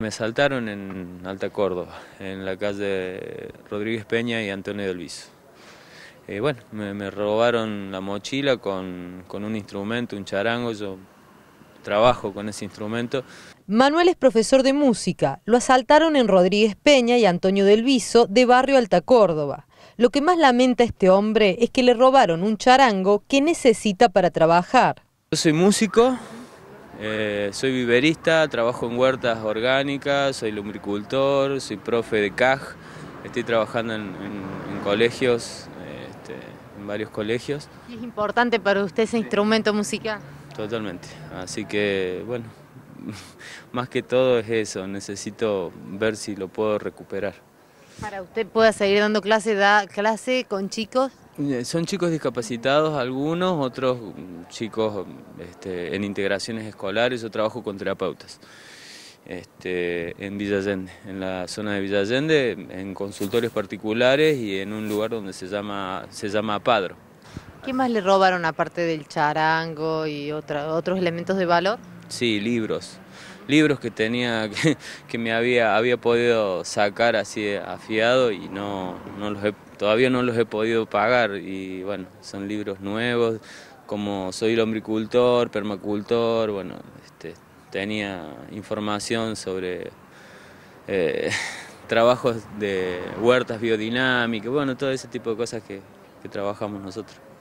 Me asaltaron en Alta Córdoba, en la calle Rodríguez Peña y Antonio del Viso. Eh, bueno, me, robaron la mochila con, con un instrumento, un charango, yo trabajo con ese instrumento. Manuel es profesor de música, lo asaltaron en Rodríguez Peña y Antonio del Viso de Barrio Alta Córdoba. Lo que más lamenta este hombre es que le robaron un charango que necesita para trabajar. Yo soy músico, eh, soy viverista, trabajo en huertas orgánicas, soy lumbricultor, soy profe de CAJ, estoy trabajando en, colegios, este, en varios colegios. ¿Y es importante para usted ese instrumento musical? Totalmente, así que bueno, más que todo es eso, necesito ver si lo puedo recuperar. ¿Para usted pueda seguir dando clase, da clase con chicos? Eh, son chicos discapacitados algunos, otros mm, chicos mm, este, en integraciones escolares, yo trabajo con terapeutas. Este, en Villa en la zona de Villa en consultorios particulares y en un lugar donde se llama, se llama Padro. ¿Qué más le robaron aparte del charango y otros elementos de valor? Sí, libros. Libros que tenía, que, me había, había podido sacar así afiado y no, no los todavía no los he podido pagar. Y bueno, son libros nuevos, como soy el lombricultor, permacultor, bueno, este, tenía información sobre eh, trabajos de huertas biodinámicas, bueno, todo ese tipo de cosas que trabajamos nosotros.